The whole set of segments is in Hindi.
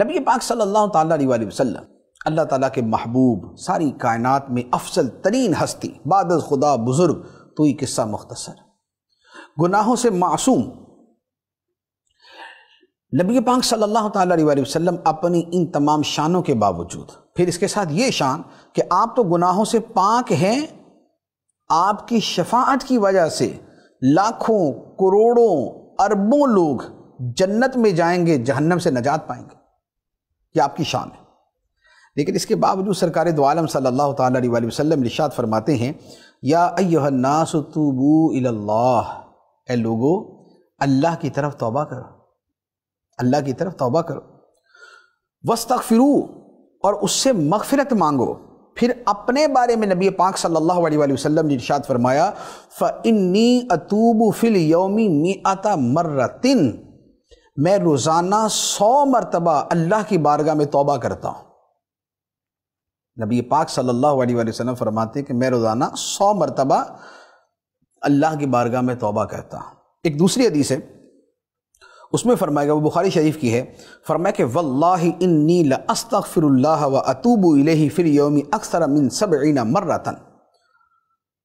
नबी पाक सल्लल्लाहु अलैहि वसल्लम अल्लाह ताला के महबूब सारी कायनात में अफसल तरीन हस्ती बादल खुदा बुज़ुर्ग तो ये किस्सा मुख्तसर गुनाहों से मासूम नबी पाक सल्लल्लाहु अलैहि वसल्लम अपनी इन तमाम शानों के बावजूद फिर इसके साथ ये शान कि आप तो गुनाहों से पाक हैं आपकी शफात की वजह से लाखों करोड़ों अरबों लोग जन्नत में जाएंगे जहन्नम से नजात पाएंगे यह आपकी शान है लेकिन इसके बावजूद सरकार दो आलम सल्लल्लाहु अलैहि वसल्लम निशात फरमाते हैं या अय्यहन्नास तूबू इल्लाह ए लोगो अल्लाह की तरफ तौबा करो अल्लाह की तरफ तौबा करो वस्तफ़िरू और उससे मगफिरत मांगो फिर अपने बारे में नबी पाक सल्लल्लाहु अलैहि वसल्लम ने इरशाद फरमाया फ़ इन्नी अतूबु फिल योमी मी आता मर्रतिन मैं रोज़ाना सौ मरतबा अल्लाह की बारगाह में तोबा करता हूँ नबी पाक सल्लल्लाहु अलैहि वसल्लम फरमाते कि मैं रोज़ाना सौ मरतबा अल्लाह की बारगाह में तोबा करता हूँ एक दूसरी हदीस है उसमें फरमाएगा वो बुखारी शरीफ की है फरमाया कि वल्ला इन्नी लस्तफ़िर व अतूबू फिर योमी अक्सर मिन सब ईना मर्रतन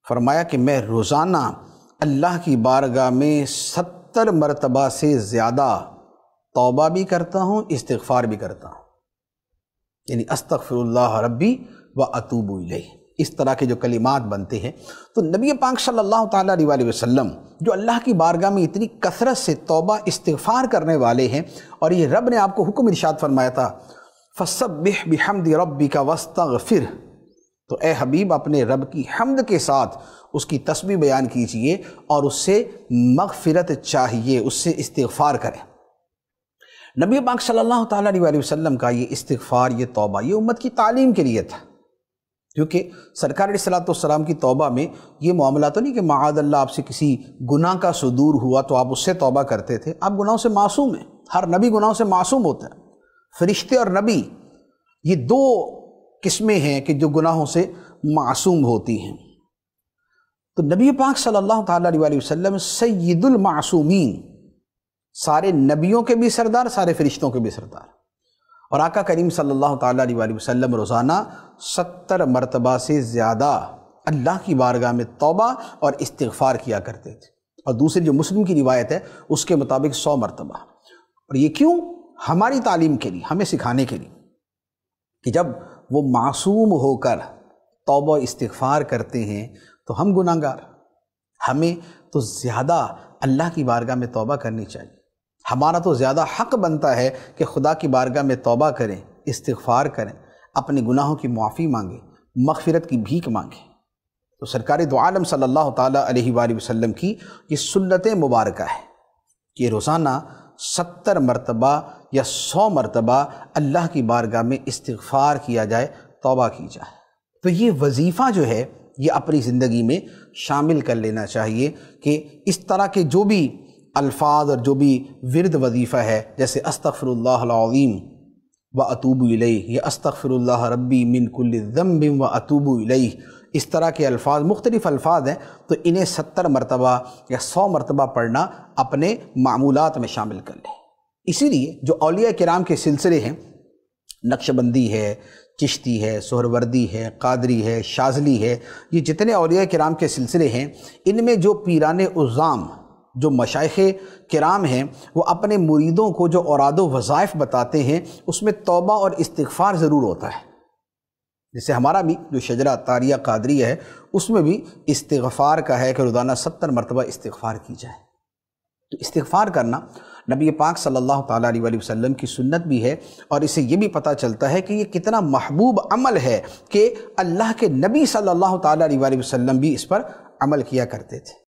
फरमाया कि मैं रोज़ाना अल्लाह की बारगाह में सत्तर मरतबा से ज़्यादा तौबा भी करता हूँ इस्तफ़ार भी करता हूँ यानी अस्तफ़िरुल्लाह रबी व अतूबूल इस तरह के जो कलिमात बनते हैं तो नबी पाक सल्लल्लाहु अलैहि वसल्लम जो अल्लाह की बारगाह में इतनी कसरत से तौबा इस्तफ़ार करने वाले हैं और ये रब ने आपको हुक्म इरशाद फरमाया था फसब बिहमद रबी का वस्तर फिर तो ए हबीब अपने रब की हमद के साथ उसकी तस्वीर बयान कीजिए और उससे मगफिरत चाहिए उससे इस्तफ़ार करें नबी पाक सल्लल्लाहु अलैहि वसल्लम का ये इस्तफ़ार ये तौबा ये उम्मत की तालीम के लिए था क्योंकि सरकार सलातम की तौबा में ये मामला तो नहीं कि माद आपसे किसी गुनाह का सुदूर हुआ तो आप उससे तौबा करते थे आप गुनाहों से मासूम हैं हर नबी गुनाहों से मासूम होता है फरिश्ते और नबी ये दो किस्में हैं कि जो गुनाहों से मासूम होती हैं तो नबी पाक सल्लल्लाहु अलैहि वसल्लम सैदुल मासूमीन सारे नबियों के भी सरदार सारे फरिश्तों के भी सरदार और आका करीम सल्लल्लाहु अलैहि वसल्लम रोज़ाना सत्तर मरतबा से ज़्यादा अल्लाह की बारगाह में तौबा और इस्तफ़ार किया करते थे और दूसरी जो मुस्लिम की रिवायत है उसके मुताबिक सौ मरतबा और ये क्यों हमारी तालीम के लिए हमें सिखाने के लिए कि जब वो मासूम होकर तौबा इस्तफ़ार करते हैं तो हम गुनागार हमें तो ज़्यादा अल्लाह की बारगाह में तौबा करनी चाहिए हमारा तो ज़्यादा हक बनता है कि खुदा की बारगाह में तोबा करें इस्तफ़ार करें अपने गुनाहों की माफ़ी मांगें मगफरत की भीख मांगें तो सरकारी दो आलम सल्लल्लाहु अलैहि वसल्लम की ये सुन्नत मुबारक है कि रोज़ाना सत्तर मरतबा या सौ मरतबा अल्लाह की बारगाह में इस्तफ़ार किया जाए तोबा की जाए तो ये वजीफ़ा जो है ये अपनी ज़िंदगी में शामिल कर लेना चाहिए कि इस तरह के जो भी अल्फाज और जो भी विरद वजीफ़ा है जैसे अस्तफ़रल्लाम व अतूब ये अस्तफ़रल्ला रबी मिनकुल्ज़म्बिम व अतूब इस तरह के अल्फाज मुख्तलिफ़ अल्फाज हैं तो इन्हें सत्तर मरतबा या सौ मरतबा पढ़ना अपने मामूल में शामिल कर लें इसीलिए जो अलिया कराम के सिलसिले हैं नक्शबंदी है चिश्ती है सोहरवर्दी है कादरी है शाजली है ये जितने अलिया कराम के सिलसिले हैं इनमें जो पीरान उज़ाम जो मशाइ कराम हैं वो अपने मुरीदों को जो औराद वज़ाइफ बताते हैं उसमें तोबा और इस्तफ़ार ज़रूर होता है जैसे हमारा भी जो शजरा तारिया कादरिया है उसमें भी इस्तफ़ार का है कि रोज़ाना सत्तर मरतबा इस्तफ़ार की जाए तो इस्तफ़ार करना नबी पाक सल्लल्लाहु अलैहि वसल्लम की सुन्नत भी है और इसे ये भी पता चलता है कि ये कितना महबूब अमल है कि अल्लाह के नबी सल्लल्लाहु अलैहि वसल्लम भी इस पर अमल किया करते थे